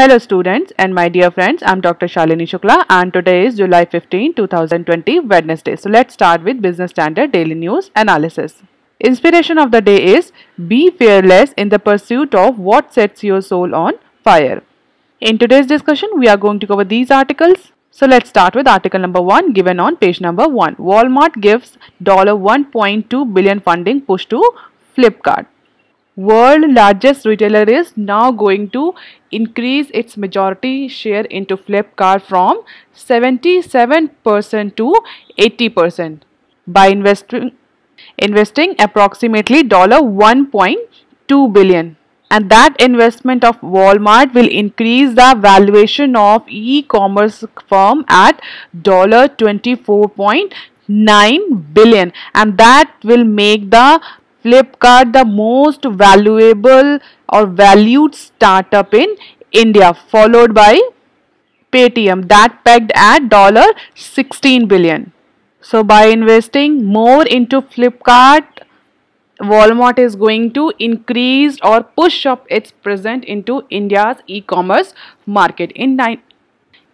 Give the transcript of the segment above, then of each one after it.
Hello students and my dear friends, I'm Dr. Shalini Shukla and today is July 15, 2020 Wednesday. So let's start with Business Standard Daily News Analysis. Inspiration of the day is Be fearless in the pursuit of what sets your soul on fire. In today's discussion, we are going to cover these articles. So let's start with article number 1 given on page number 1. Walmart gives $1.2 billion funding push to Flipkart world largest retailer is now going to increase its majority share into Flipkart from 77% to 80% by investing investing approximately $1.2 billion and that investment of Walmart will increase the valuation of e-commerce firm at $24.9 billion and that will make the Flipkart the most valuable or valued startup in India followed by Paytm that pegged at $16 billion. So by investing more into Flipkart, Walmart is going to increase or push up its presence into India's e-commerce market. In,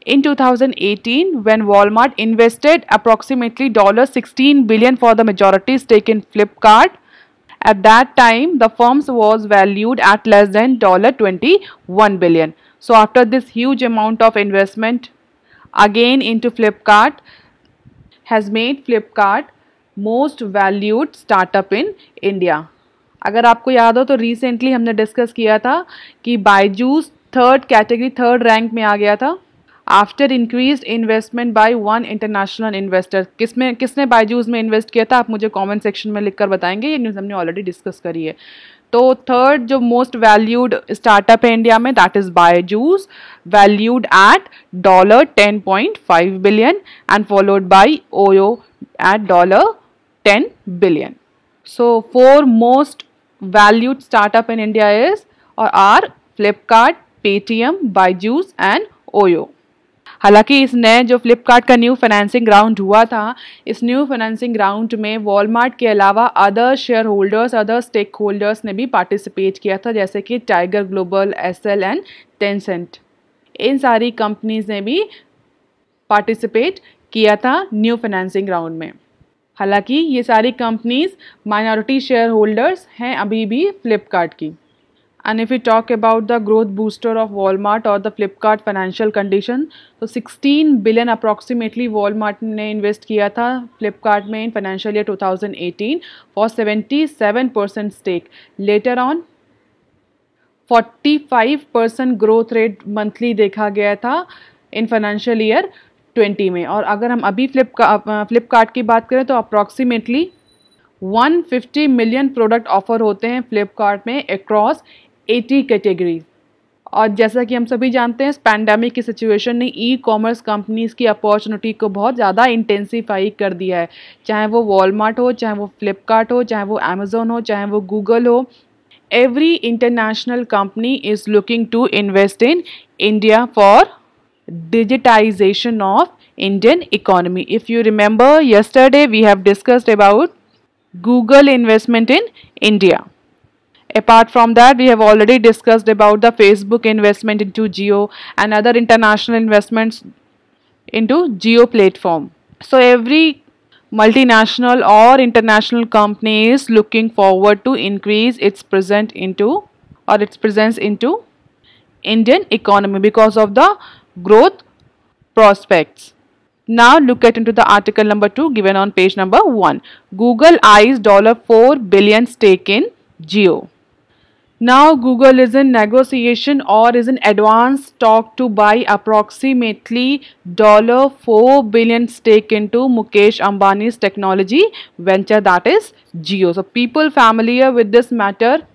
in 2018, when Walmart invested approximately $16 billion for the majority stake in Flipkart, at that time, the firms was valued at less than $21 billion. So after this huge amount of investment again into Flipkart has made Flipkart most valued startup in India. अगर आपको याद हो तो recently हमने discuss किया था कि Byju's third category third rank में आ गया था after increase investment by one international investor किस में किसने बायजूज में इन्वेस्ट किया था आप मुझे कमेंट सेक्शन में लिखकर बताएंगे ये न्यूज़ हमने ऑलरेडी डिस्कस करी है तो थर्ड जो मोस्ट वैल्यूड स्टार्टअप है इंडिया में that is Byju's valued at dollar ten point five billion and followed by Oyo at dollar ten billion so four most startup in India is और are Flipkart Paytm Paytm, Byju's and Oyo हालांकि इस नए जो फ्लिपकार्ट का new financing round हुआ था इस न्यू फाइनेंसिंग राउंड में वॉलमार्ट के अलावा other share holders other stake holders ने भी पार्टिसिपेट किया था जैसे कि Tiger Global S L and Tencent इन सारी कंपनीज ने भी पार्टिसिपेट किया था न्यू फाइनेंसिंग राउंड में हालांकि ये सारी कंपनीज माइनॉरिटी शेयर होल्डर्स हैं अभी भी फ्लिपकार्ट की And if we talk about the growth booster of Walmart or the Flipkart financial condition, तो 16 billion approximately Walmart ने invest किया था Flipkart में in financial year 2018 for 77% stake. Later on 45% growth rate monthly देखा गया था in financial year 20 में और अगर हम अभी फ्लिपकार्ट फ्लिपकार्ट की बात करें तो अप्रॉक्सीमेटली 150 मिलियन प्रोडक्ट ऑफर होते हैं फ्लिपकार्ट में अक्रॉस एटी कैटेगरीज और जैसा कि हम सभी जानते हैं इस पैंडमिक की सिचुएशन ने ई कॉमर्स कंपनीज़ की अपॉर्चुनिटी को बहुत ज़्यादा इंटेंसीफाई कर दिया है चाहे वो वॉलमार्ट हो चाहे वो फ्लिपकार्ट हो चाहे वो अमेज़ोन हो चाहे वो गूगल हो every international company is looking to invest in India for digitization of Indian economy if you remember yesterday we have discussed about Google investment in India Apart from that, we have already discussed about the Facebook investment into Geo and other international investments into Geo platform. So every multinational or international company is looking forward to increase its presence into or its presence into Indian economy because of the growth prospects. Now look at into the article number 2 given on page number 1. Google eyes $4 billion stake in Geo. Now Google is in negotiation or is in advance talk to buy approximately $4 billion stake into Mukesh Ambani's technology venture that is Geo. So people familiar with this matter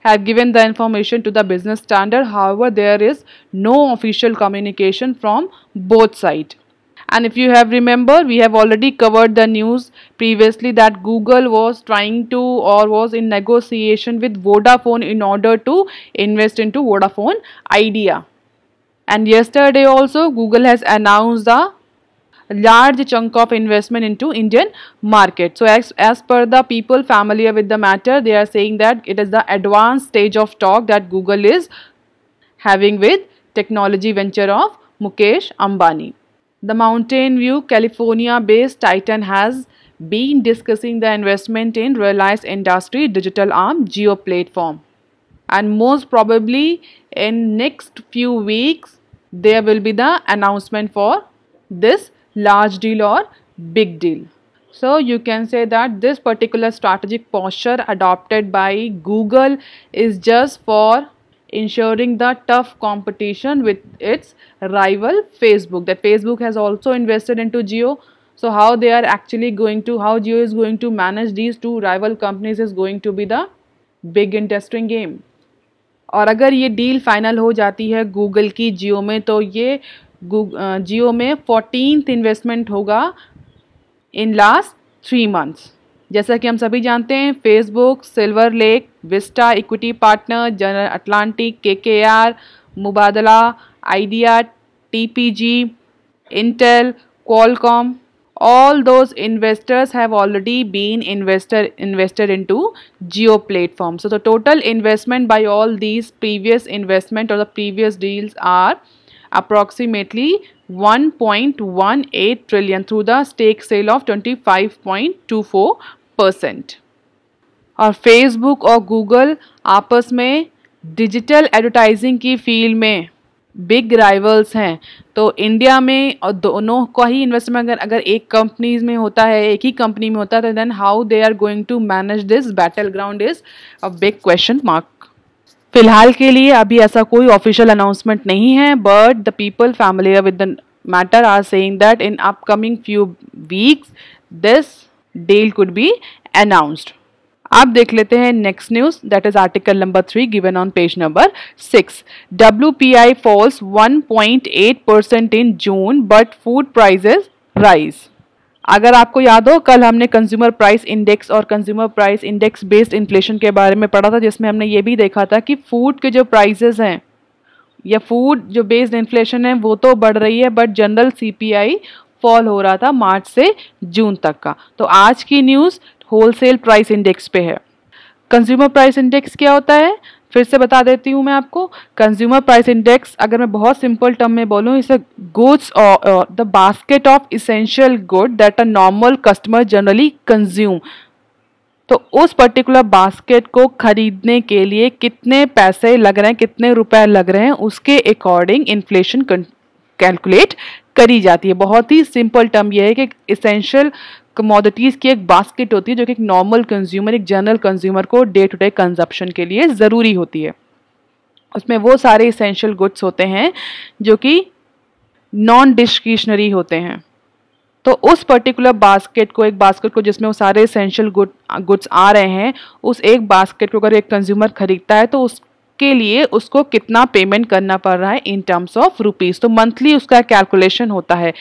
have given the information to the business standard. However, there is no official communication from both sides and if you have remember we have already covered the news previously that Google was trying to or was in negotiation with Vodafone in order to invest into Vodafone Idea and yesterday also Google has announced the large chunk of investment into Indian market. So as, as per the people familiar with the matter, they are saying that it is the advanced stage of talk that Google is having with technology venture of Mukesh Ambani. The Mountain View, California based Titan has been discussing the investment in Realize Industry digital arm Geo platform. And most probably in next few weeks there will be the announcement for this large deal or big deal. So you can say that this particular strategic posture adopted by Google is just for ensuring the tough competition with its rival Facebook. That Facebook has also invested into jio So how they are actually going to, how jio is going to manage these two rival companies is going to be the big interesting game. और अगर ये deal final हो जाती है Google की जियो में तो ये जियो में फोर्टीन इन्वेस्टमेंट होगा इन लास्ट थ्री मंथ्स जैसा कि हम सभी जानते हैं Facebook Silver Lake Vista Equity Partner General Atlantic K K R Mubadala ADIA T P G Intel Qualcomm all those investors have already been investor invested in to Jio platform so the total investment by all these previous investment और the previous deals are approximately one one point eight trillion through the stake sale of twenty five point two four percent और Facebook और Google आपस में digital advertising की field में big rivals हैं तो India में और दोनों का ही इन्वेस्टमेंट अगर अगर एक कंपनीज में होता है एक ही कंपनी में होता है तो then how they are going to manage this battle ground is a big question mark फिलहाल के लिए अभी ऐसा कोई ऑफिशियल अनाउंसमेंट नहीं है but the people family with the matter are saying that in upcoming few weeks this deal could be announced आप देख लेते हैं next news that is article number three given on page number six W P I falls one point eight percent in June but food prices rise अगर आपको याद हो कल हमने कंज्यूमर प्राइस इंडेक्स और consumer price index based inflation के बारे में पढ़ा था जिसमें हमने ये भी देखा था कि फूड के जो प्राइजेज हैं या फूड जो बेस्ड इन्फ्लेशन है वो तो बढ़ रही है बट जनरल आई फॉल हो रहा था मार्च से जून तक का तो आज की न्यूज़ होलसेल प्राइस इंडेक्स पे है कंज्यूमर प्राइस इंडेक्स क्या होता है फिर से बता देती हूँ मैं आपको कंज्यूमर प्राइस इंडेक्स अगर मैं बहुत सिंपल टर्म में बोलूँ इस गुड्स और the basket of essential good that a normal customer generally consume तो उस पर्टिकुलर बास्केट को खरीदने के लिए कितने पैसे लग रहे हैं कितने रुपए लग रहे हैं उसके अकॉर्डिंग इन्फ्लेशन कैलकुलेट करी जाती है बहुत ही सिंपल टर्म यह है कि इसेंशियल कमोडिटीज़ की एक बास्केट होती है जो कि एक नॉर्मल कंज्यूमर एक जनरल कंज्यूमर को डे टू डे कंजप्शन के लिए ज़रूरी होती है उसमें वो सारे इसेंशियल गुड्स होते हैं जो कि नॉन डिस्क्रिशनरी होते हैं तो उस पर्टिकुलर बास्केट को एक बास्केट को जिसमें वो सारे इसेंशियल गुड गुड्स आ रहे हैं उस एक बास्केट को अगर एक कंज्यूमर खरीदता है तो उस के लिए उसको कितना पेमेंट करना पड़ रहा है इन टर्म्स ऑफ रुपीज़ तो मंथली उसका कैलकुलेशन होता है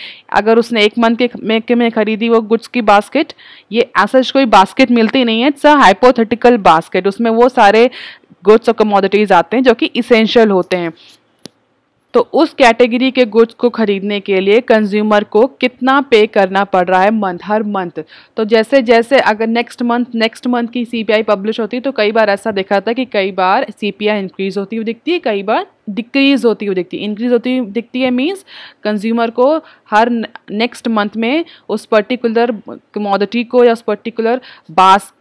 अगर उसने एक मंथ के में, खरीदी वो गुड्स की बास्केट ये ऐसा कोई बास्केट मिलती नहीं है इट्स अ हाइपोथेटिकल बास्केट उसमें वो सारे गुड्स और कमोडिटीज़ आते हैं जो कि इसेंशियल होते हैं तो उस कैटेगरी के गुड्स को खरीदने के लिए कंज्यूमर को कितना पे करना पड़ रहा है मंथ हर मंथ तो जैसे जैसे अगर नेक्स्ट मंथ नेक्स्ट मंथ की सीपीआई पब्लिश होती है तो कई बार ऐसा देखा था कि कई बार सीपीआई इंक्रीज़ होती हुई दिखती है कई बार डिक्रीज़ होती हुई दिखती है इंक्रीज़ होती हुई दिखती है मीन्स कंज्यूमर को हर नेक्स्ट मंथ में उस पर्टिकुलर कमोडिटी को या उस पर्टिकुलर बास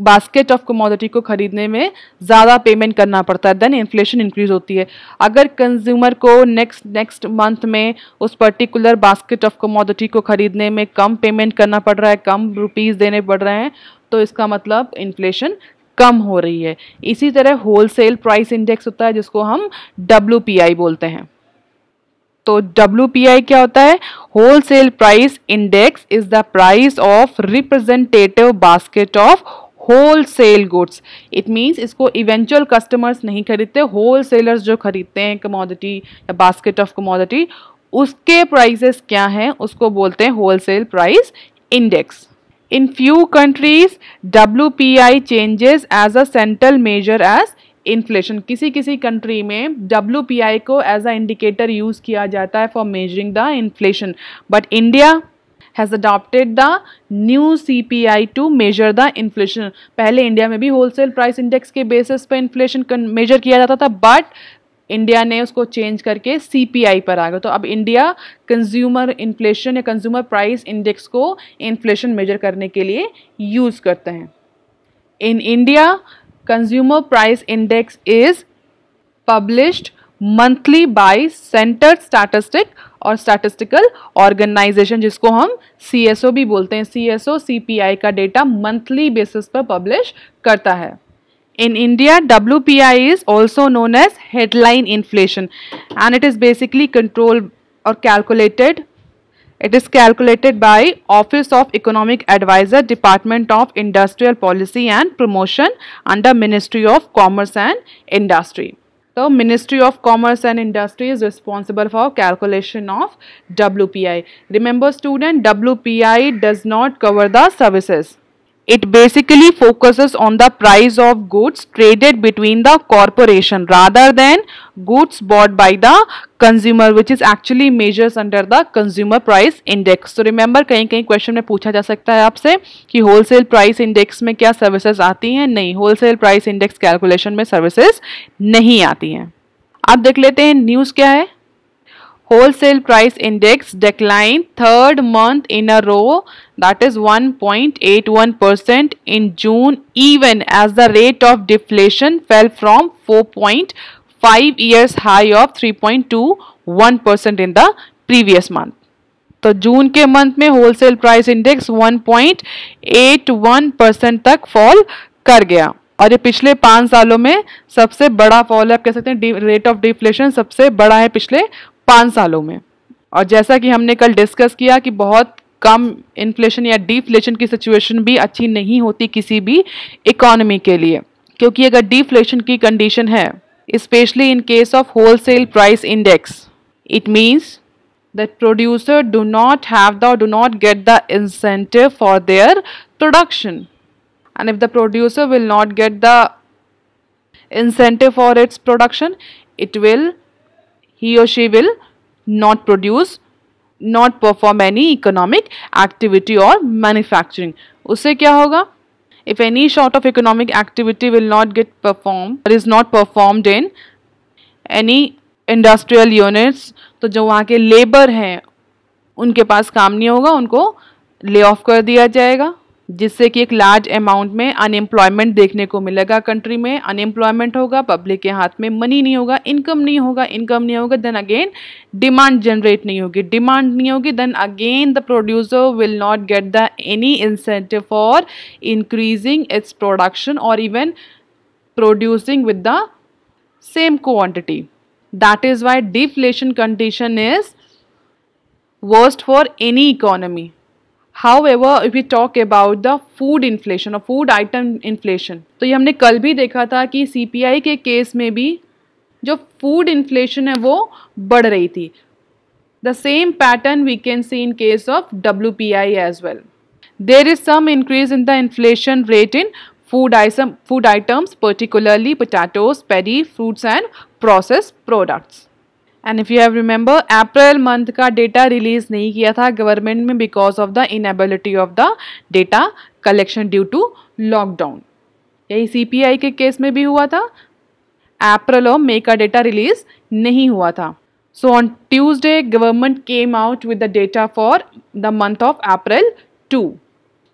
बास्केट ऑफ कमोडिटी को खरीदने में ज़्यादा पेमेंट करना पड़ता है देन इन्फ्लेशन इंक्रीज होती है अगर कंज्यूमर को नेक्स्ट नेक्स्ट मंथ में उस पर्टिकुलर बास्केट ऑफ कमोडिटी को खरीदने में कम पेमेंट करना पड़ रहा है कम रुपीज़ देने पड़ रहे हैं तो इसका मतलब इन्फ्लेशन कम हो रही है इसी तरह होलसेल प्राइस इंडेक्स होता है जिसको हम डब्ल्यू बोलते हैं तो डब्ल्यू क्या होता है wholesale price index is the price of representative basket of wholesale goods it means इसको इवेंचुअल कस्टमर्स नहीं खरीदते होल सेलर्स जो खरीदते हैं कमोडिटी या बास्केट ऑफ कमोडिटी उसके प्राइसेस क्या हैं उसको बोलते हैं wholesale price index in few countries W P I changes as a central measure as inflation किसी किसी कंट्री में डब्ल्यू पी आई को एज अ इंडिकेटर यूज़ किया जाता है for measuring the inflation but India has adopted the new CPI to measure the inflation पहले India में भी होलसेल प्राइस इंडेक्स के बेसिस पर इन्फ्लेशन मेजर किया जाता था बट इंडिया ने उसको चेंज करके सीपीआई पर आ गया तो अब इंडिया कंज्यूमर इन्फ्लेशन या कंज्यूमर प्राइस इंडेक्स को इन्फ्लेशन मेजर करने के लिए यूज़ करते हैं in India consumer price index is published monthly by centre statistic और स्टैटिस्टिकल ऑर्गेनाइजेशन जिसको हम सी एस ओ भी बोलते हैं C S O C P I का डेटा मंथली बेसिस पर पब्लिश करता है in India W P I is also known as headline inflation and it is basically control और calculated it is calculated by office of economic adviser department of industrial policy and promotion under ministry of commerce and industry the Ministry of Commerce and Industry is responsible for calculation of WPI. Remember student, WPI does not cover the services. It basically focuses on the price of goods traded between the corporation rather than goods bought by the consumer which is actually measures under the consumer price index. So remember कहीं कहीं question में पूछा जा सकता है आपसे कि wholesale price index में क्या services आती हैं नहीं wholesale price index calculation में services नहीं आती हैं आप देख लेते हैं news क्या है wholesale price index decline third month in a row that is 1.81 percent in June even as the rate of deflation fell from 4.5 point five years high of 3.21 percent in the previous month तो जून के month में wholesale price index 1.81 percent तक fall कर गया और ये पिछले पाँच सालों में सबसे बड़ा फॉल है आप कह सकते हैं रेट ऑफ डिफ्लेशन सबसे बड़ा है पिछले पाँच सालों में और जैसा कि हमने कल डिस्कस किया कि बहुत कम इन्फ्लेशन या डिफ्लेशन की सिचुएशन भी अच्छी नहीं होती किसी भी इकोनॉमी के लिए क्योंकि अगर डिफ्लेशन की कंडीशन है specially in case of wholesale price index it means that producer do not have the do not get the incentive for their production and if the producer will not get the incentive for its production it will he or she will not produce not perform any economic activity or manufacturing usse kya hoga if any sort of economic activity will not get performed or is not performed in any industrial units to jo wahan ke labor हैं unke paas kaam nahi hoga unko lay off kar diya jayega जिससे कि एक large amount में unemployment देखने को मिलेगा country में unemployment होगा पब्लिक के हाथ में मनी नहीं होगा इनकम नहीं होगा इनकम नहीं होगा देन अगेन डिमांड जनरेट नहीं होगी डिमांड नहीं होगी then again the producer will not get the any incentive for increasing its production और even producing with the same quantity that is why deflation condition is worst for any economy however if you talk about the food inflation और food item inflation तो ये हमने कल भी देखा था कि आई के केस में भी जो फूड इन्फ्लेशन है वो बढ़ रही थी the same pattern we can see in case of W P I as well there is some increase in the inflation rate in food item food items particularly potatoes पेरी fruits and process products and if you have remember April month का data release नहीं किया था government में because of the inability of the data collection due to lockdown यही CPI के case में भी हुआ था अप्रैल और मई का डेटा रिलीज नहीं हुआ था so on Tuesday government came out with the data for the month of April too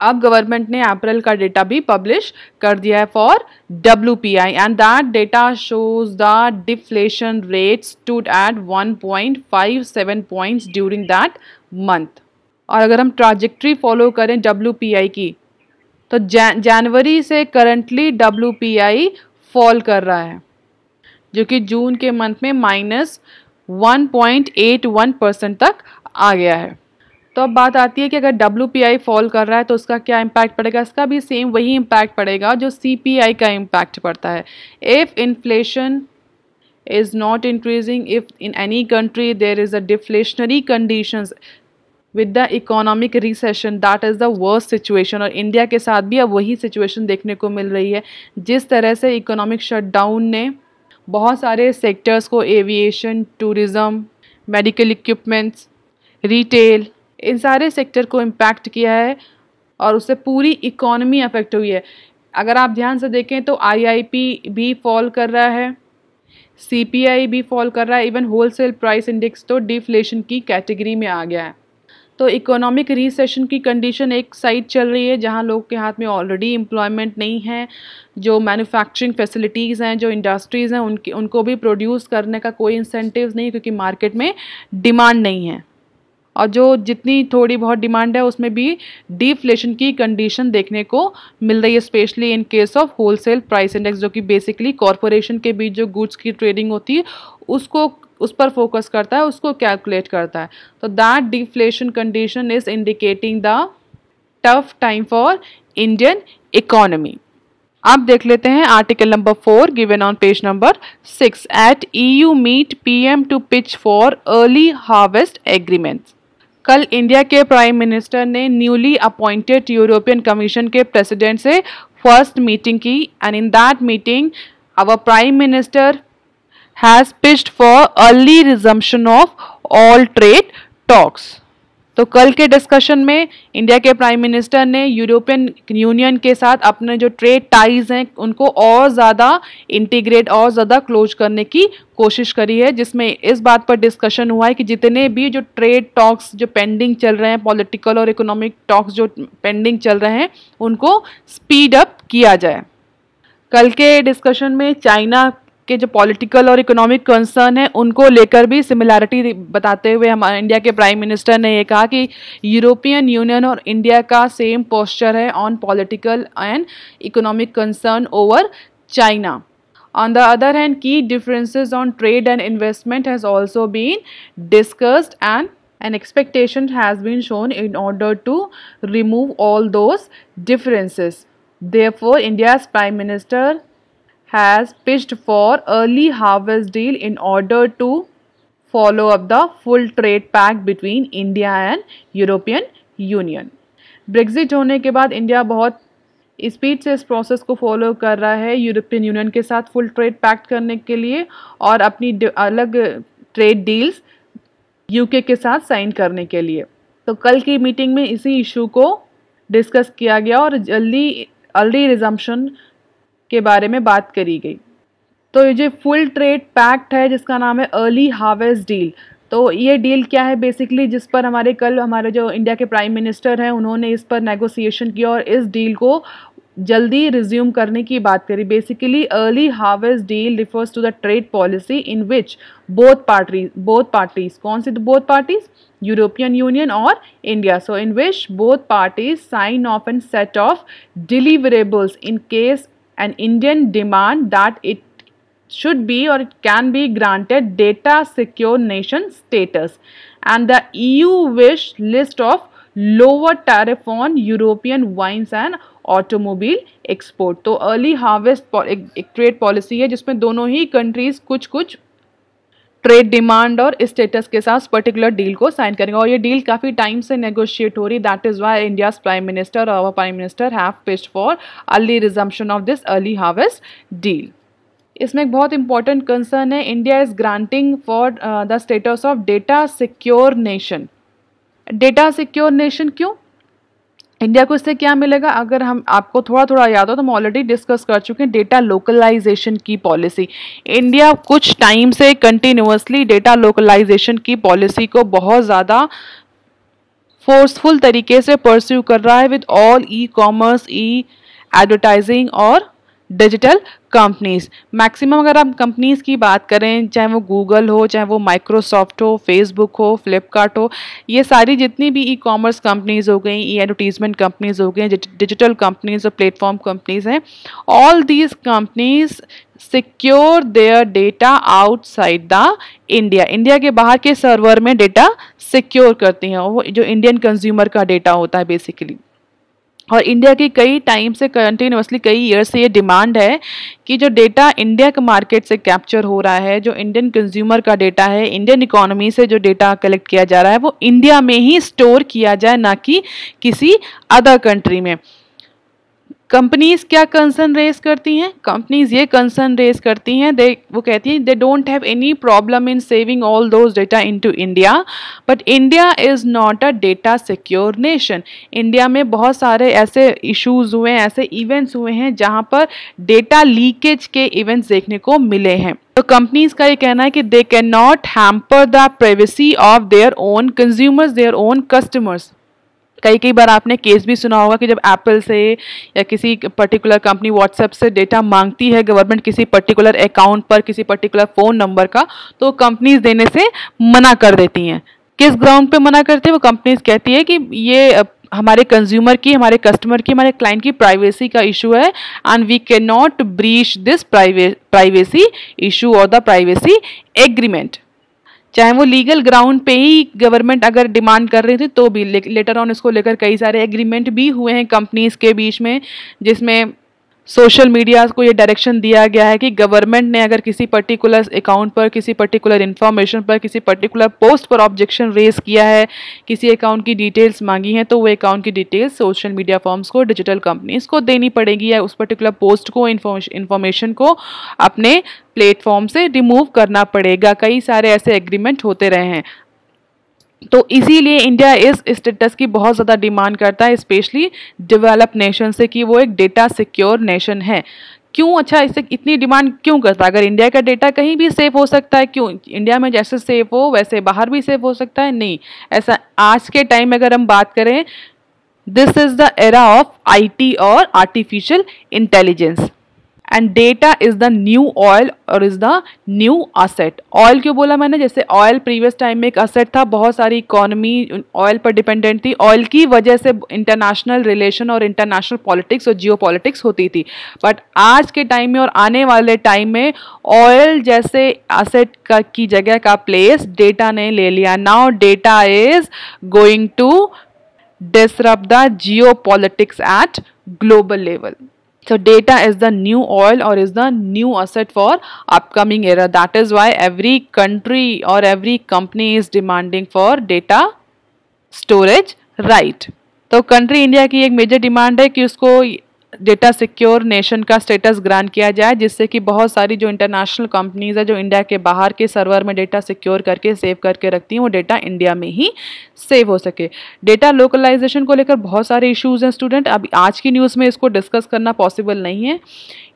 अब गवर्नमेंट ने अप्रैल का डेटा भी पब्लिश कर दिया है for W P I and that data shows the deflation rate stood at one point five seven points during that month और अगर हम ट्राजेक्ट्री फॉलो करें डब्ल्यू पी आई की तो जनवरी से currently W P I fall कर रहा है जो कि जून के मंथ में minus one point eight one percent तक आ गया है तो अब बात आती है कि अगर डब्ल्यू फॉल कर रहा है तो उसका क्या इम्पैक्ट पड़ेगा इसका भी सेम वही इम्पैक्ट पड़ेगा जो सी का इम्पैक्ट पड़ता है if inflation is not increasing if in any country there is a deflationary condition with the economic recession that is the worst situation और इंडिया के साथ भी अब वही सिचुएशन देखने को मिल रही है जिस तरह से इकोनॉमिक शटडाउन ने बहुत सारे सेक्टर्स को aviation tourism medical equipments retail इन सारे सेक्टर को इम्पैक्ट किया है और उससे पूरी इकोनमी अफेक्ट हुई है अगर आप ध्यान से देखें तो आईआईपी भी फॉल कर रहा है सीपीआई भी फॉल कर रहा है इवन होलसेल प्राइस इंडेक्स तो डिफ्लेशन की कैटेगरी में आ गया है तो इकोनॉमिक रिसेशन की कंडीशन एक साइड चल रही है जहां लोग के हाथ में ऑलरेडी एम्प्लॉयमेंट नहीं है जो मैन्युफैक्चरिंग फैसिलिटीज़ हैं जो इंडस्ट्रीज़ हैं उनके उनको भी प्रोड्यूस करने का कोई इंसेंटिव नहीं क्योंकि मार्केट में डिमांड नहीं है और जो जितनी थोड़ी बहुत डिमांड है उसमें भी डिफ्लेशन की कंडीशन देखने को मिल रही है specially in case of wholesale price index जो कि बेसिकली कॉरपोरेशन के बीच जो गुड्स की ट्रेडिंग होती है उसको उस पर फोकस करता है उसको कैलकुलेट करता है तो that deflation condition is indicating the tough time for Indian economy आप देख लेते हैं article number four given on page number six at EU meet PM to pitch for early harvest agreements कल इंडिया के prime minister ने newly appointed European commission के president से first meeting की and in that meeting our prime minister has pitched for early resumption of all trade talks तो कल के discussion में इंडिया के प्राइम मिनिस्टर ने यूरोपियन यूनियन के साथ अपने जो ट्रेड टाइज हैं उनको और ज़्यादा इंटीग्रेट और ज़्यादा क्लोज करने की कोशिश करी है जिसमें इस बात पर डिस्कशन हुआ है कि जितने भी जो ट्रेड टॉक्स जो पेंडिंग चल रहे हैं पॉलिटिकल और इकोनॉमिक टॉक्स जो पेंडिंग चल रहे हैं उनको स्पीड अप किया जाए कल के डिस्कशन में चाइना के जो पॉलिटिकल और इकोनॉमिक कंसर्न है उनको लेकर भी सिमिलैरिटी बताते हुए हम इंडिया के प्राइम मिनिस्टर ने यह कहा कि यूरोपियन यूनियन और इंडिया का सेम पोस्चर है on political and economic concern over China on the other hand की differences on trade and investment has also been discussed and an expectation has been shown in order to remove all those differences therefore India's prime minister has pitched for early harvest deal in order to follow up the full trade pact between India and European Union. Brexit होने के बाद India बहुत speed से इस process को follow कर रहा है यूरोपियन यूनियन के साथ फुल ट्रेड पैक्ट करने के लिए और अपनी अलग ट्रेड डील्स यूके के साथ साइन करने के लिए तो कल की मीटिंग में इसी इशू को डिस्कस किया गया और जल्दी अर्ली रिजम्पन के बारे में बात करी गई तो ये जो फुल ट्रेड पैक्ट है जिसका नाम है अर्ली हार्वेस्ट डील तो ये डील क्या है बेसिकली जिस पर हमारे कल हमारे जो इंडिया के प्राइम मिनिस्टर हैं उन्होंने इस पर नेगोसिएशन किया और इस डील को जल्दी रिज्यूम करने की बात करी basically early harvest deal refers to the trade policy in which both party both parties कौन सी बोथ पार्टीज यूरोपियन यूनियन और India so in which both parties sign off and set of deliverables in case an Indian demand that it should be or it can be granted data secure nation status and the EU wish list of lower tariff on European wines and automobile export. So early harvest trade policy policy है which दोनों ही countries कुछ कुछ trade demand और status के साथ particular deal को sign करेंगे और ये डील काफ़ी टाइम से नेगोशिएट हो रही that is why India prime minister और our prime minister have pressed for early resumption of this early harvest deal इसमें एक बहुत इंपॉर्टेंट कंसर्न है India is granting for the status of data secure nation data secure nation क्यों India को इससे क्या मिलेगा अगर हम आपको थोड़ा थोड़ा याद हो तो हम ऑलरेडी डिस्कस कर चुके हैं डेटा लोकलाइजेशन की पॉलिसी इंडिया कुछ टाइम से कंटिन्यूसली डेटा लोकलाइजेशन की पॉलिसी को बहुत ज़्यादा फोर्सफुल तरीके से परस्यू कर रहा है with all e commerce e advertising और डिजिटल कंपनीज़ मैक्सिमम अगर आप कंपनीज़ की बात करें चाहे वो गूगल हो चाहे वो माइक्रोसॉफ्ट हो फेसबुक हो फ्लिपकार्ट हो ये सारी जितनी भी ई कॉमर्स कंपनीज़ हो गई ई एडवर्टीजमेंट कंपनीज़ हो गई डिजिटल कंपनीज़ और प्लेटफॉर्म कंपनीज़ हैं all these companies secure their data outside the India India के बाहर के सर्वर में डेटा सिक्योर करती हैं वो जो इंडियन कंज्यूमर का डेटा होता है बेसिकली और इंडिया की कई टाइम से कंटिन्यूसली कई ईयर से ये डिमांड है कि जो डेटा इंडिया के मार्केट से कैप्चर हो रहा है जो इंडियन कंज्यूमर का डेटा है इंडियन इकोनॉमी से जो डेटा कलेक्ट किया जा रहा है वो इंडिया में ही स्टोर किया जाए ना कि किसी अदर कंट्री में कंपनीज क्या कंसर्न रेज करती हैं कंपनीज ये कंसर्न रेज करती हैं दे वो कहती हैं they don't have any problem in saving all those data in to India but India is not a data secure nation India में बहुत सारे ऐसे इश्यूज़ हुए हैं ऐसे इवेंट्स हुए हैं जहाँ पर डेटा लीकेज के इवेंट्स देखने को मिले हैं तो कंपनीज का ये कहना है कि they can not hamper the privacy of their own consumers their own customers कई कई बार आपने केस भी सुना होगा कि जब एप्पल से या किसी पर्टिकुलर कंपनी व्हाट्सएप से डेटा मांगती है गवर्नमेंट किसी पर्टिकुलर अकाउंट पर किसी पर्टिकुलर फ़ोन नंबर का तो कंपनीज देने से मना कर देती हैं किस ग्राउंड पे मना करती है वो कंपनीज कहती है कि ये हमारे कंज्यूमर की हमारे कस्टमर की हमारे क्लाइंट की प्राइवेसी का इशू है and we can not breach this privacy issue और द प्राइवेसी एग्रीमेंट चाहे वो लीगल ग्राउंड पे ही गवर्नमेंट अगर डिमांड कर रही थी तो भी लेटर ऑन इसको लेकर कई सारे एग्रीमेंट भी हुए हैं कंपनीज के बीच में जिसमें सोशल मीडिया को ये डायरेक्शन दिया गया है कि गवर्नमेंट ने अगर किसी पर्टिकुलर अकाउंट पर किसी पर्टिकुलर इन्फॉर्मेशन पर किसी पर्टिकुलर पोस्ट पर ऑब्जेक्शन रेज किया है किसी अकाउंट की डिटेल्स मांगी हैं तो वो अकाउंट की डिटेल्स सोशल मीडिया फॉर्म्स को डिजिटल कंपनीज को देनी पड़ेगी या उस पर्टिकुलर पोस्ट को इन्फॉर्मेशन को अपने प्लेटफॉर्म से रिमूव करना पड़ेगा कई सारे ऐसे एग्रीमेंट होते रहे हैं तो इसीलिए इंडिया इस स्टेटस की बहुत ज़्यादा डिमांड करता है स्पेशली डेवलप नेशन से कि वो एक डेटा सिक्योर नेशन है क्यों अच्छा इससे इतनी डिमांड क्यों करता है अगर इंडिया का डेटा कहीं भी सेफ हो सकता है क्यों इंडिया में जैसे सेफ हो वैसे बाहर भी सेफ हो सकता है नहीं ऐसा आज के टाइम में अगर हम बात करें this is the era of AI और artificial intelligence and data is the new oil और is the new asset oil क्यों बोला मैंने जैसे ऑयल प्रीवियस टाइम में एक असेट था बहुत सारी इकोनॉमी ऑयल पर डिपेंडेंट थी ऑयल की वजह से इंटरनेशनल रिलेशन और इंटरनेशनल पॉलिटिक्स और जियो पॉलिटिक्स होती थी बट आज के टाइम में और आने वाले टाइम में ऑयल जैसे असेट का की जगह का प्लेस डेटा ने ले लिया now data is going to disrupt the geopolitics at global level so data is the new oil और is the new asset for upcoming era that is why every country और every company is demanding for data storage right तो country India की एक major demand है कि उसको data secure nation का status grant किया जाए जिससे कि बहुत सारी जो इंटरनेशनल कंपनीज़ है जो इंडिया के बाहर के सर्वर में डेटा सिक्योर करके सेव करके रखती हैं वो डेटा इंडिया में ही सेव हो सके डेटा लोकलाइजेशन को लेकर बहुत सारे इश्यूज़ हैं स्टूडेंट अब आज की न्यूज़ में इसको डिस्कस करना पॉसिबल नहीं है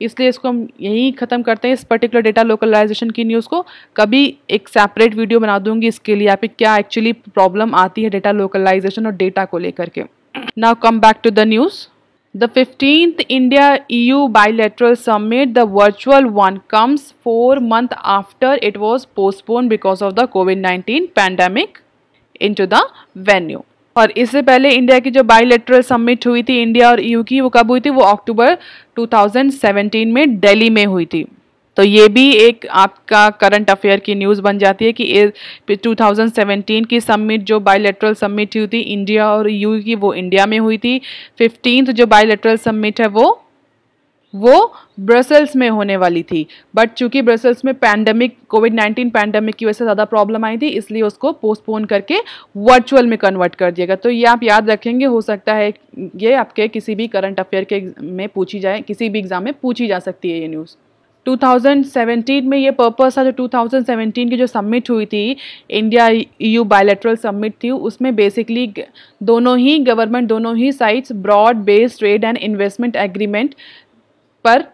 इसलिए इसको हम यहीं ख़त्म करते हैं इस पर्टिकुलर डेटा लोकलाइजेशन की न्यूज़ को कभी एक सेपरेट वीडियो बना दूंगी इसके लिए आप क्या एक्चुअली प्रॉब्लम आती है डेटा लोकलाइजेशन और डेटा को लेकर के now come back to the news The 15th India EU bilateral summit, the virtual one, comes 4 month after it was postponed because of the COVID 19 pandemic into the venue. और इससे पहले India की जो bilateral summit हुई थी India और EU की वो कब हुई थी वो अक्टूबर 2017 में दिल्ली में हुई थी तो ये भी एक आपका करंट अफेयर की न्यूज़ बन जाती है कि 2017 की समिट जो बायोलेट्रल समिट हुई थी इंडिया और यू की वो इंडिया में हुई थी फिफ्टींथ जो बायोलेट्रल समिट है वो वो ब्रसल्स में होने वाली थी बट चूंकि ब्रसल्स में पैंडमिक कोविड 19 पैंडमिक की वजह से ज़्यादा प्रॉब्लम आई थी इसलिए उसको पोस्टपोन करके वर्चुअल में कन्वर्ट कर दिया गया तो ये आप याद रखेंगे हो सकता है ये आपके किसी भी करंट अफेयर के में पूछी जाए किसी भी एग्ज़ाम में पूछी जा सकती है ये न्यूज़ 2017 में ये पर्पस था जो 2017 की जो समिट हुई थी इंडिया यू बायोलेट्रल समिट थी उसमें बेसिकली दोनों ही गवर्नमेंट दोनों ही sides broad based trade and investment agreement पर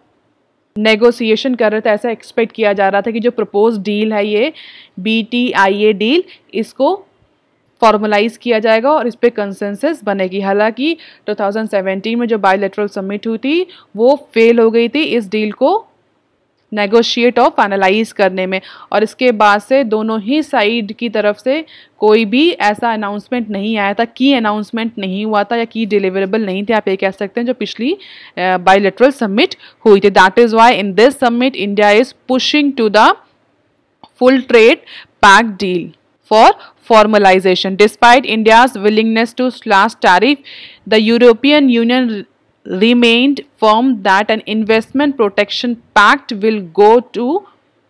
नेगोशिएशन कर रहे थे ऐसा एक्सपेक्ट किया जा रहा था कि जो प्रपोज डील है ये B T I A deal इसको फॉर्मलाइज किया जाएगा और इस पर कंसेंसस बनेगी हालांकि 2017 में जो बायोलेट्रल सबमिट हुई थी वो फेल हो गई थी इस डील को नेगोशिएट और फाइनलाइज करने में और इसके बाद से दोनों ही साइड की तरफ से कोई भी ऐसा अनाउंसमेंट नहीं आया था की अनाउंसमेंट नहीं हुआ था या की डिलीवरेबल नहीं थे आप ये कह सकते हैं जो पिछली बायोलेट्रल सबमिट हुई थी that is why in this summit India is pushing to the full trade pact deal for formalisation despite India's willingness to लास्ट tariff the European union remained firm that an investment protection pact will go to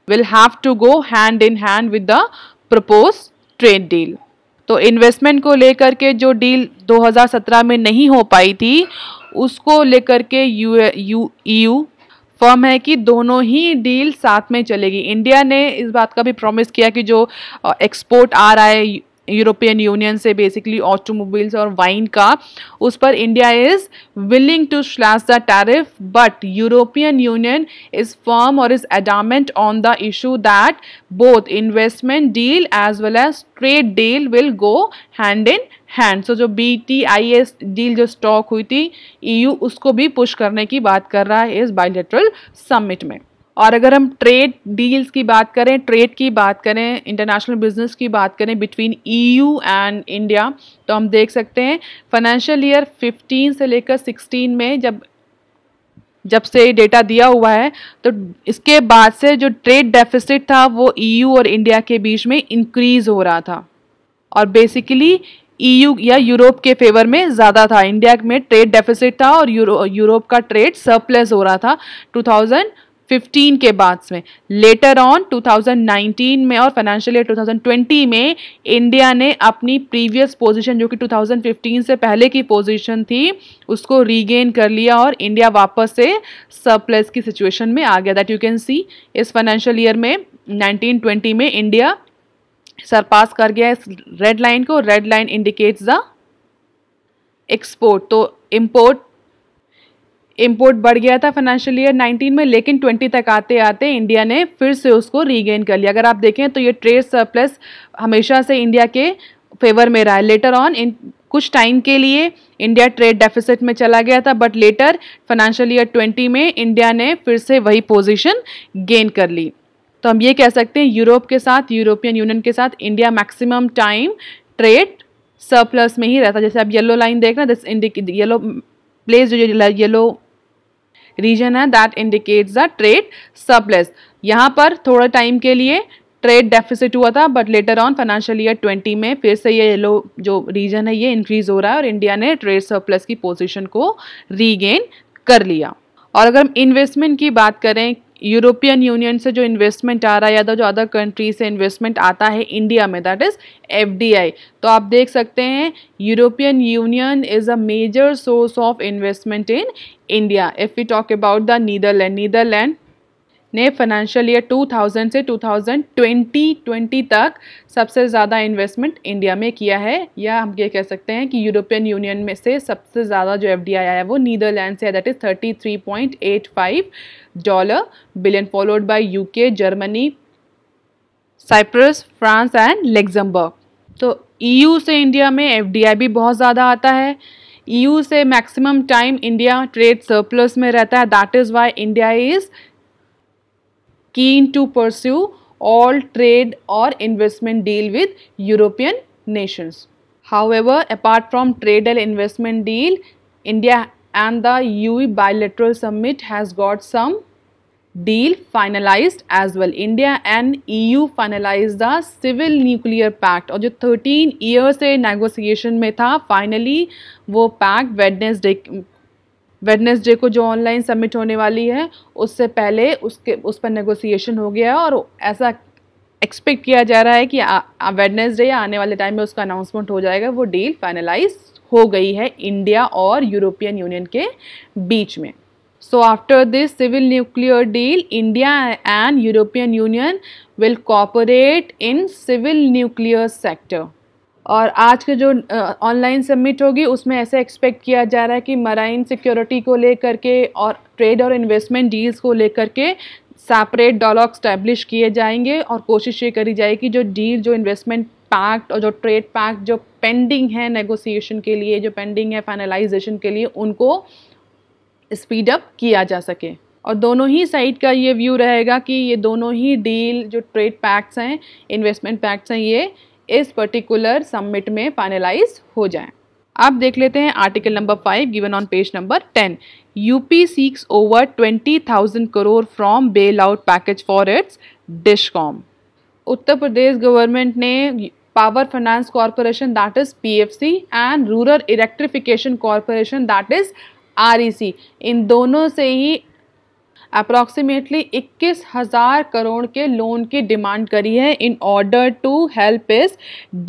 will have to go hand in hand with the proposed trade deal तो investment को लेकर के जो deal 2017 में नहीं हो पाई थी उसको लेकर के यू यू यू फर्म है कि दोनों ही डील साथ में चलेगी इंडिया ने इस बात का भी प्रॉमिस किया कि जो एक्सपोर्ट आ रहा है यूरोपियन यूनियन से बेसिकली ऑटोमोबाइल्स और वाइन का उस पर India is willing to slash the tariff but European union is firm और is adamant on the issue that both investment deal as well as trade deal will go hand in hand so जो B T I S deal जो stuck हुई थी ई e you उसको भी push करने की बात कर रहा है इस बायोलेट्रल समिट में और अगर हम ट्रेड डील्स की बात करें ट्रेड की बात करें इंटरनेशनल बिजनेस की बात करें बिटवीन ईयू एंड इंडिया तो हम देख सकते हैं फाइनेंशियल ईयर 15 से लेकर 16 में जब जब से डेटा दिया हुआ है तो इसके बाद से जो ट्रेड डेफिसिट था वो ईयू e और इंडिया के बीच में इंक्रीज हो रहा था और बेसिकली ईयू e या यूरोप के फेवर में ज़्यादा था इंडिया में ट्रेड डेफिसिट था और यूरो यूरोप का ट्रेड सरप्लस हो रहा था टू फिफ्टीन के बाद में लेटर ऑन 2019 में और फाइनेंशियल ईयर 2020 में इंडिया ने अपनी प्रीवियस पोजीशन जो कि 2015 से पहले की पोजीशन थी उसको रीगेन कर लिया और इंडिया वापस से सरप्लस की सिचुएशन में आ गया दैट यू कैन सी इस फाइनेंशियल ईयर में ट्वेंटी में इंडिया सरपास कर गया इस रेड लाइन को red line indicates the export तो इम्पोर्ट इम्पोर्ट बढ़ गया था फाइनेंशियल ईयर 19 में लेकिन 20 तक आते आते इंडिया ने फिर से उसको रीगेन कर लिया अगर आप देखें तो ये ट्रेड सरप्लस हमेशा से इंडिया के फेवर में रहा है लेटर ऑन इन कुछ टाइम के लिए इंडिया ट्रेड डेफिसिट में चला गया था बट लेटर फाइनेंशियल ईयर 20 में इंडिया ने फिर से वही पोजिशन गेन कर ली तो हम ये कह सकते हैं यूरोप के साथ यूरोपियन यूनियन के साथ India maximum time trade surplus में ही रहता जैसे आप येलो लाइन देख रहे हैं दिस इंडिक येलो प्लेस जो येलो रीजन है that indicates the trade surplus यहाँ पर थोड़ा टाइम के लिए ट्रेड डेफिसिट हुआ था but later on financial year 20 में फिर से ये येलो जो रीजन है ये इंक्रीज हो रहा है और इंडिया ने ट्रेड सरप्लस की पोजीशन को रीगेन कर लिया और अगर हम इन्वेस्टमेंट की बात करें यूरोपियन यूनियन से जो इन्वेस्टमेंट आ रहा है या तो जो अदर कंट्री से इन्वेस्टमेंट आता है इंडिया में दैट इज़ एफ तो आप देख सकते हैं European union is a major source of investment in India. If we talk about the Netherlands, Netherlands ने फाइनेंशियल ईयर 2000 से 2020-20 तक सबसे ज़्यादा इन्वेस्टमेंट इंडिया में किया है या हम ये कह सकते हैं कि यूरोपियन यूनियन में से सबसे ज़्यादा जो एफ आया है वो नीदरलैंड से है that is 33.85 dollar billion followed by UK Germany Cyprus France and Luxembourg तो ईयू e से इंडिया में एफ भी बहुत ज़्यादा आता है ईयू e से maximum time India trade surplus में रहता है that is why India is keen to pursue all trade और investment deal with European nations however apart from trade and investment deal India and the EU bilateral summit has got some deal finalized as well. India and EU finalized the civil nuclear pact और जो 13 years se negotiation में था finally वो pact Wednesday Wednesday को जो online submit होने वाली है उससे पहले उसके उस पर नेगोसिएशन हो गया है और ऐसा एक्सपेक्ट किया जा रहा है कि वेडनेसडे या आने वाले टाइम में उसका अनाउंसमेंट हो जाएगा वो डील फाइनलाइज हो गई है इंडिया और यूरोपियन यूनियन के बीच में So after this civil nuclear deal, India and European Union will cooperate in civil nuclear sector. और आज के जो ऑनलाइन सबमिट होगी उसमें ऐसे एक्सपेक्ट किया जा रहा है कि मराइन सिक्योरिटी को लेकर के और ट्रेड और इन्वेस्टमेंट डील्स को लेकर के सेपरेट डॉलॉग स्टैब्लिश किए जाएंगे और कोशिश ये करी जाएगी जो डील जो इन्वेस्टमेंट पैक्ट और जो ट्रेड पैक्ट जो पेंडिंग है नेगोशिएशन के लिए जो पेंडिंग है फाइनलाइजेशन के लिए उनको स्पीड अप किया जा सके और दोनों ही साइड का ये व्यू रहेगा कि ये दोनों ही डील जो ट्रेड पैक्ट्स हैं इन्वेस्टमेंट पैक्ट्स हैं ये इस पर्टिकुलर समिट में फाइनलाइज हो जाए आप देख लेते हैं article number five given on page number ten UP seeks over twenty thousand crore from bail out package for its discom Uttar Pradesh government ने power finance corporation that is C and rural electrification corporation that is R इन दोनों से ही approximately इक्कीस हज़ार करोड़ के loan की demand करी है इन ऑर्डर टू हेल्प इस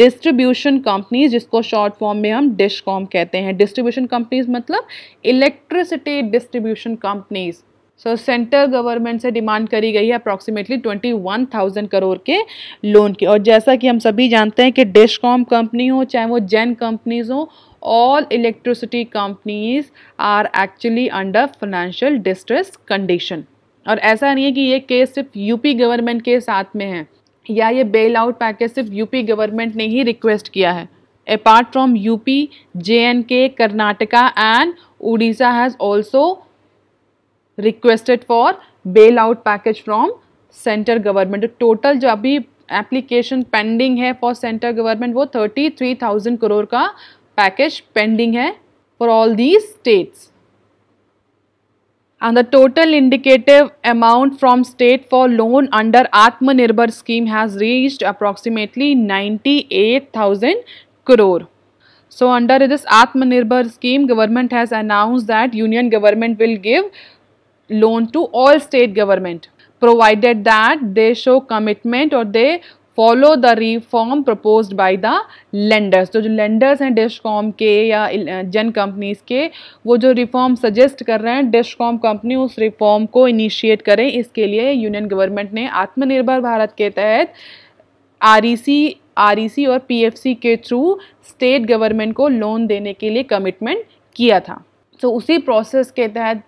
डिस्ट्रीब्यूशन कंपनीज जिसको शॉर्ट फॉर्म में हम डिशकॉम कहते हैं डिस्ट्रीब्यूशन कंपनीज मतलब electricity distribution companies so central government से डिमांड करी गई है approximately twenty one thousand crore के लोन की और जैसा कि हम सभी जानते हैं कि कॉम कंपनी हो चाहे वो जैन कंपनीज हो all electricity companies are actually under financial distress condition और ऐसा नहीं है कि ये केस सिर्फ यूपी गवर्नमेंट के साथ में है या ये बेल आउट पैकेज सिर्फ यूपी गवर्नमेंट ने ही रिक्वेस्ट किया है apart from UP J and K Karnataka and Orissa has also requested for bail out package from centre government total जो अभी एप्लीकेशन पेंडिंग है फॉर सेंटर गवर्नमेंट वो थर्टी थ्री थाउजेंड करोड़ का पैकेज पेंडिंग है for all the states and the total indicative amount from state for loan under Atmanirbhar scheme has reach approximately ninety eight thousand crore so under this Atmanirbhar scheme government has announce that union government will give loan to all state government provided that they show commitment और they follow the reform propose by the lenders तो जो lenders हैं डिशकॉम के या जन uh, companies के वो जो रिफॉर्म सजेस्ट कर रहे हैं डिशकॉम कंपनी उस रिफॉर्म को इनिशिएट करें इसके लिए यूनियन गवर्नमेंट ने आत्मनिर्भर भारत के तहत आर आर e e और पी के थ्रू स्टेट गवर्नमेंट को लोन देने के लिए कमिटमेंट किया था तो so, उसी प्रोसेस के तहत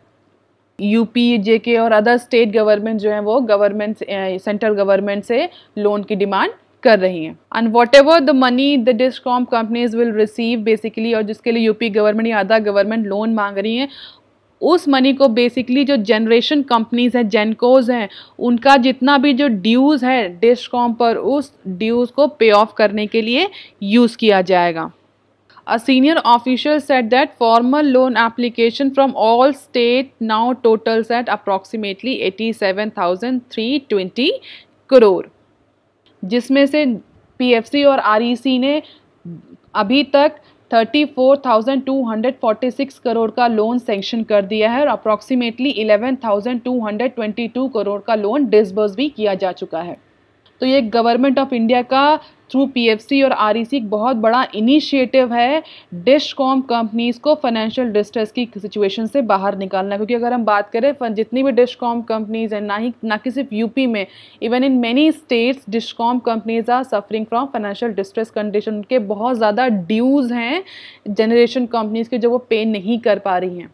यूपी जेके और अदर स्टेट गवर्नमेंट जो हैं वो गवर्नमेंट सेंट्रल गवर्नमेंट से लोन की डिमांड कर रही हैं and whatever the money the discom companies will receive basically और जिसके लिए यूपी गवर्नमेंट या अदर गवर्नमेंट लोन मांग रही हैं उस मनी को बेसिकली जो जनरेशन कंपनीज हैं जेनकोज हैं उनका जितना भी जो ड्यूज़ है डिस्कॉम पर उस ड्यूज़ को पे ऑफ करने के लिए यूज़ किया जाएगा A senior official said that formal loan application from all state now totals at approximately 87,320 crore जिसमें से पीएफसी और आरईसी ने अभी तक 34,246 करोड़ का लोन सेंक्शन कर दिया है और अप्रॉक्सीमेटली 11,222 करोड़ का लोन डिसबर्स भी किया जा चुका है तो ये गवर्नमेंट ऑफ इंडिया का थ्रू पीएफसी और आरईसी e एक बहुत बड़ा इनिशिएटिव है डिशकॉम कंपनीज को फाइनेंशियल डिस्ट्रेस की सिचुएशन से बाहर निकालना क्योंकि अगर हम बात करें जितनी भी डिशकॉम कंपनीज हैं ना ही ना कि सिर्फ यूपी में even in many states discom companies are suffering from financial distress condition के बहुत ज़्यादा ड्यूज़ हैं जनरेशन कंपनीज के जो वो पे नहीं कर पा रही हैं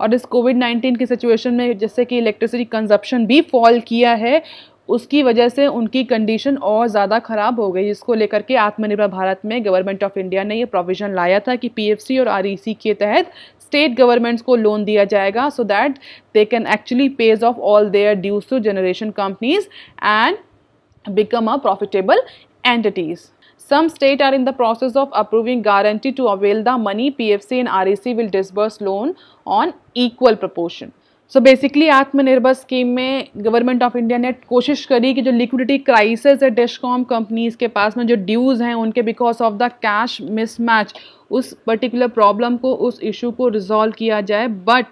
और इस कोविड 19 की सिचुएशन में जैसे कि इलेक्ट्रिसिटी कंजप्शन भी फॉल किया है उसकी वजह से उनकी कंडीशन और ज़्यादा ख़राब हो गई जिसको लेकर के आत्मनिर्भर भारत में गवर्नमेंट ऑफ इंडिया ने ये प्रोविज़न लाया था कि पीएफसी और आरईसी e के तहत स्टेट गवर्नमेंट्स को लोन दिया जाएगा so that they can actually pays off all their dues to generation companies and become a profitable entities the process of approving guarantee to avail the money P F C and R E C will disburse loan on equal proportion so basically Atmanirbhar scheme में government of India ने कोशिश करी कि जो liquidity crisis है discom companies के पास में जो ड्यूज़ हैं उनके because of the cash mismatch उस पर्टिकुलर प्रॉब्लम को उस इशू को रिजॉल्व किया जाए but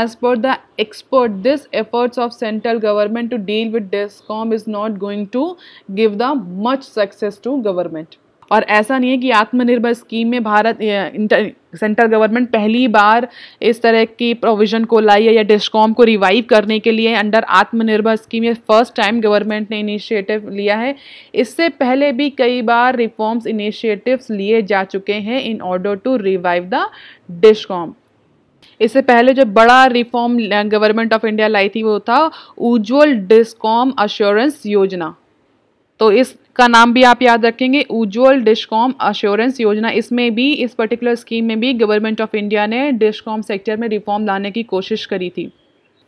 as per the expert this efforts of central government to deal with discom is not going to give the much success to government और ऐसा नहीं है कि आत्मनिर्भर स्कीम में भारत सेंट्रल गवर्नमेंट पहली बार इस तरह की प्रोविज़न को लाई है या डिस्कॉम को रिवाइव करने के लिए अंडर आत्मनिर्भर स्कीम ये फर्स्ट टाइम गवर्नमेंट ने इनिशिएटिव लिया है इससे पहले भी कई बार रिफॉर्म्स इनिशिएटिव्स लिए जा चुके हैं in order to revive the discom इससे पहले जो बड़ा रिफॉर्म गवर्नमेंट ऑफ इंडिया लाई थी वो था उज्ज्वल डिस्कॉम अश्योरेंस योजना तो इस का नाम भी आप याद रखेंगे उज्ज्वल डिशकॉम अश्योरेंस योजना इसमें भी इस पर्टिकुलर स्कीम में भी गवर्नमेंट ऑफ इंडिया ने डिशकॉम सेक्टर में रिफॉर्म लाने की कोशिश करी थी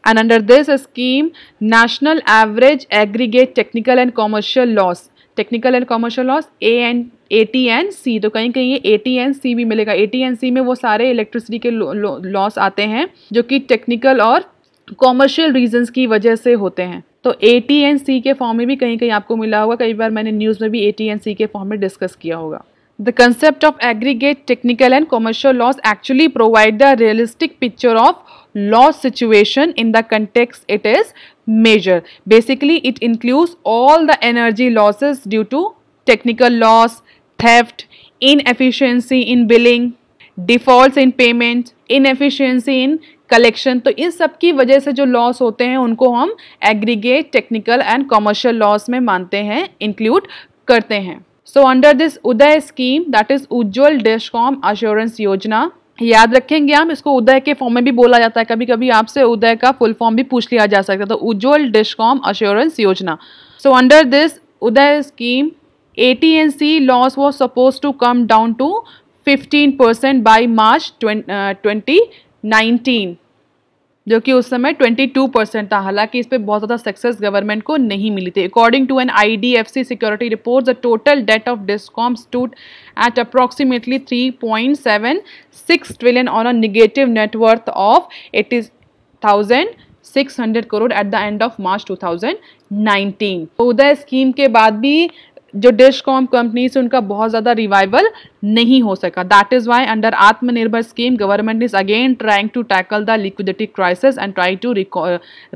and under this scheme national average aggregate technical and commercial loss technical and commercial loss A and A T N C तो कहीं कहीं ए टी एन सी भी मिलेगा ए टी एन सी में वो सारे इलेक्ट्रिसिटी के लॉस आते हैं जो कि टेक्निकल और कॉमर्शियल रीजंस की वजह से होते हैं तो ए टी एंड सी के फॉर्म में भी कहीं कहीं आपको मिला होगा कई बार मैंने न्यूज़ में भी ए टी एंड सी के फॉर्म में डिस्कस किया होगा the concept of aggregate technical and commercial loss actually provide the realistic picture of loss situation in the context it is measure basically it includes all the energy losses due to technical loss theft inefficiency in billing default in payment inefficiency in collection तो इन सब की वजह से जो loss होते हैं उनको हम aggregate technical and commercial loss में मानते हैं इंक्लूड करते हैं so under this Uday scheme that is Ujwal discom assurance Yojana याद रखेंगे हम इसको उदय के फॉर्म में भी बोला जाता है कभी कभी आपसे उदय का फुल फॉर्म भी पूछ लिया जा सकता है तो उज्ज्वल discom assurance Yojana so under this Uday scheme A T N C loss was suppose to come down to fifteen percent by March twenty nineteen जो कि उस समय 22 परसेंट था हालांकि इस पर बहुत ज़्यादा सक्सेस गवर्नमेंट को नहीं मिली थी according to an IDFC security report the total debt of discom stood at approximately 3.76 trillion on a negative net worth of eighty thousand six hundred crore at the end of March two thousand nineteen Uday scheme के बाद भी जो dish discom companies है उनका बहुत ज़्यादा revival नहीं हो सका that is why under Atmanirbhar scheme government is again trying to tackle the liquidity crisis and try to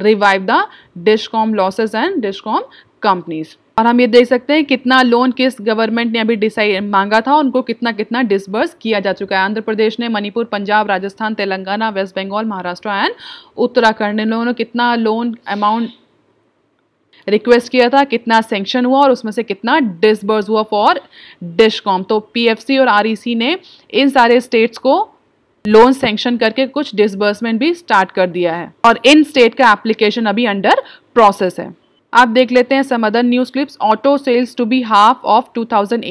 revive the discom losses and discom companies और हम ये देख सकते हैं कितना लोन किस गवर्नमेंट ने अभी डिसाइड मांगा था उनको कितना कितना डिसबर्स किया जा चुका है आंध्र प्रदेश ने मणिपुर पंजाब राजस्थान तेलंगाना वेस्ट बंगाल महाराष्ट्र एंड उत्तराखंड ने लोगों ने कितना लोन अमाउंट रिक्वेस्ट किया था कितना सेंक्शन हुआ और उसमें से कितना डिसबर्स हुआ फॉर डिशकॉम तो पीएफसी और आरईसी e ने इन सारे स्टेट्स को लोन सेंक्शन करके कुछ डिसबर्समेंट भी स्टार्ट कर दिया है और इन स्टेट का एप्लीकेशन अभी अंडर प्रोसेस है आप देख लेते हैं some other news clips auto sales to be half of two thousand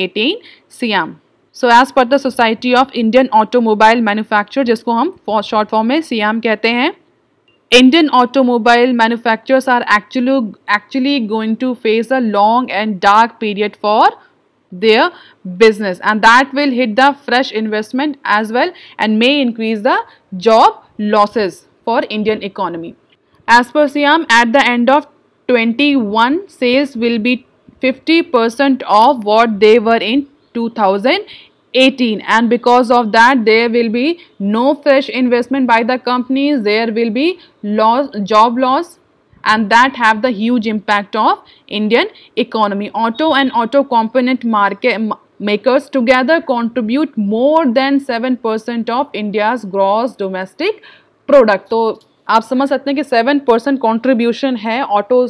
so as per the society of Indian automobile manufacture जिसको हम शॉर्ट फॉर्म में सीएम कहते हैं Indian automobile manufacturers are actually actually going to face a long and dark period for their business and that will hit the fresh investment as well and may increase the job losses for Indian economy. As per Siam, at the end of 21 sales will be 50% of what they were in 2000 18 and because of that there will be no fresh investment by the companies there will be loss job loss and that have the huge impact of indian economy auto and auto component market makers together contribute more than 7% of india's gross domestic product so आप समझ सकते हैं कि seven percent contribution है auto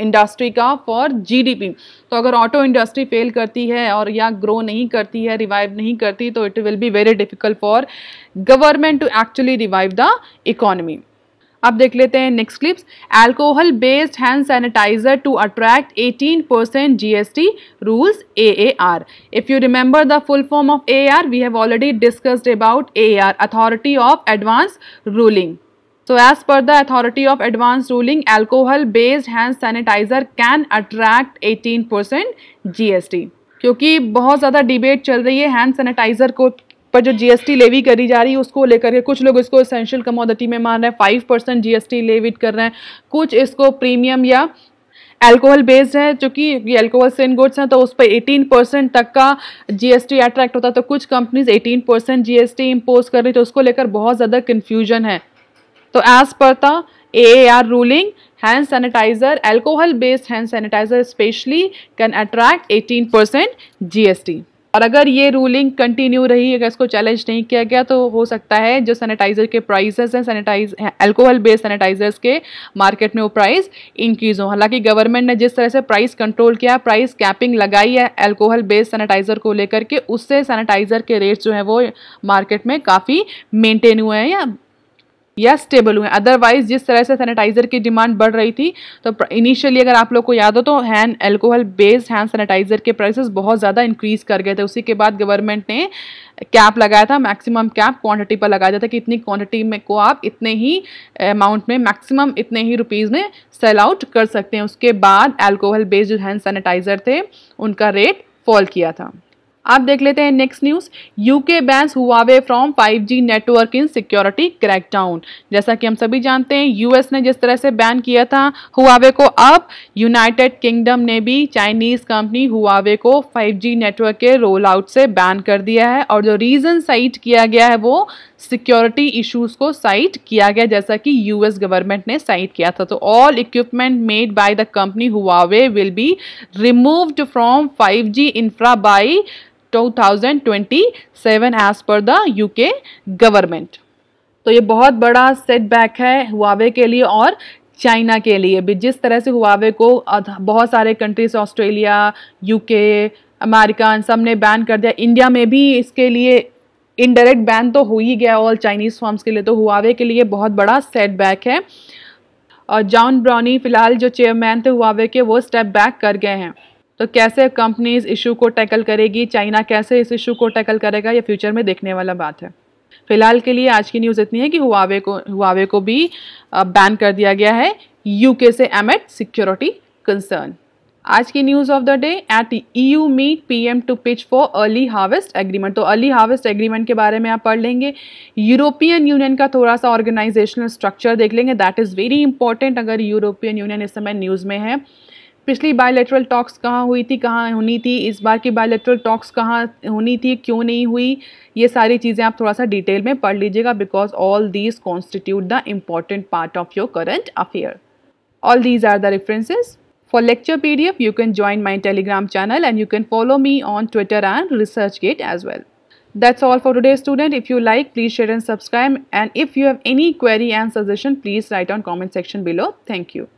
industry uh, का for GDP तो अगर auto industry fail करती है और या ग्रो नहीं करती है रिवाइव नहीं करती तो it will be very difficult for government to actually revive the economy अब देख लेते हैं next clips alcohol based hand sanitiser to attract 18 percent G S T rules A A R if you remember the full form of A R we have already discussed about A R authority of advance ruling so as per the authority of advance ruling alcohol based hand sanitiser can attract 18% GST. क्योंकि बहुत ज़्यादा debate चल रही है hand sanitiser को पर जो GST levy करी जा रही है उसको लेकर के कुछ लोग इसको एसेंशियल कमोडिटी में मान रहे हैं फाइव परसेंट जीएसटी लेविट कर रहे हैं कुछ इसको प्रीमियम या एल्कोहल बेस्ड है चूँकि ये एल्कोहल सेन गुड्स हैं तो उस पर एटीन परसेंट तक का जीएसटी अट्रैक्ट होता है तो कुछ companies eighteen percent G impose कर रही तो उसको लेकर बहुत ज़्यादा कन्फ्यूजन है तो as per the A R ruling based hand sanitizer specially can attract eighteen percent G 18% T और अगर ये रूलिंग कंटिन्यू रही अगर इसको चैलेंज नहीं किया गया तो हो सकता है जो सैनिटाइज़र के प्राइसेस हैं सैनिटाइज एल्कोहल बेस्ड सैनिटाइजर्स के मार्केट में वो प्राइस इंक्रीज हो हालांकि गवर्नमेंट ने जिस तरह से प्राइस कंट्रोल किया प्राइस कैपिंग लगाई है एल्कोहल बेस्ड सैनिटाइज़र को लेकर के उससे सैनिटाइज़र के रेट्स जो हैं वो मार्केट में काफ़ी मेनटेन हुए हैं या या स्टेबल हुए अदरवाइज जिस तरह से सैनिटाइजर की डिमांड बढ़ रही थी तो इनिशियली अगर आप लोग को याद हो तो hand alcohol based hand sanitizer के प्राइसेस बहुत ज़्यादा इंक्रीज कर गए थे उसी के बाद गवर्नमेंट ने कैप लगाया था मैक्सिमम कैप क्वांटिटी पर लगाया था कि इतनी क्वांटिटी में को आप इतने ही अमाउंट eh, में मैक्सिमम इतने ही रुपीज़ में सेल आउट कर सकते हैं उसके बाद एल्कोहल बेस्ड जो हैंड सैनिटाइजर थे उनका रेट फॉल किया था अब देख लेते हैं next news UK bans Huawei from 5G network in security crackdown जैसा कि हम सभी जानते हैं यूएस ने जिस तरह से बैन किया था हुआवे को अब यूनाइटेड किंगडम ने भी चाइनीज कंपनी हुआवे को 5G नेटवर्क के रोल आउट से बैन कर दिया है और जो रीजन साइट किया गया है वो सिक्योरिटी इश्यूज को साइट किया गया जैसा कि यूएस गवर्नमेंट ने साइट किया था तो all equipment made by the company Huawei will be removed from 5G infra by 2027 as per the UK government तो ये बहुत बड़ा सेटबैक है हुआवे के लिए और चाइना के लिए भी जिस तरह से हुआवे को बहुत सारे कंट्रीज ऑस्ट्रेलिया यूके अमेरिका इन सब ने बैन कर दिया इंडिया में भी इसके लिए इनडायरेक्ट बैन तो हो ही गया ऑल चाइनीज़ फॉर्म्स के लिए तो हुआवे के लिए बहुत बड़ा सेटबैक है और जॉन ब्राउनी फ़िलहाल जो चेयरमैन थे हुआवे के वो स्टेप बैक कर गए हैं तो कैसे कंपनी इस इशू को टैकल करेगी चाइना कैसे इस इशू को टैकल करेगा ये फ्यूचर में देखने वाला बात है फिलहाल के लिए आज की न्यूज़ इतनी है कि हुआवे को हुआवे को भी बैन कर दिया गया है यूके से एमेट सिक्योरिटी कंसर्न आज की news of the day at EU meet PM to pitch for early harvest agreement तो अर्ली हार्वेस्ट एग्रीमेंट के बारे में आप पढ़ लेंगे यूरोपियन यूनियन का थोड़ा सा ऑर्गेनाइजेशनल स्ट्रक्चर देख लेंगे दैट इज़ वेरी इंपॉर्टेंट अगर यूरोपियन यूनियन इस समय न्यूज़ में है पिछली बायोलेट्रल टॉक्स कहाँ हुई थी कहाँ होनी थी इस बार की बायोलेट्रल टॉक्स कहाँ होनी थी क्यों नहीं हुई ये सारी चीज़ें आप थोड़ा सा डिटेल में पढ़ लीजिएगा because all these constitute the important part of your current affair all these are the references For lecture PDF, you can join my Telegram channel and you can follow me on Twitter and ResearchGate as well. That's all for today student. If you like, please share and subscribe and if you have any query and suggestion, please write on comment section below. Thank you.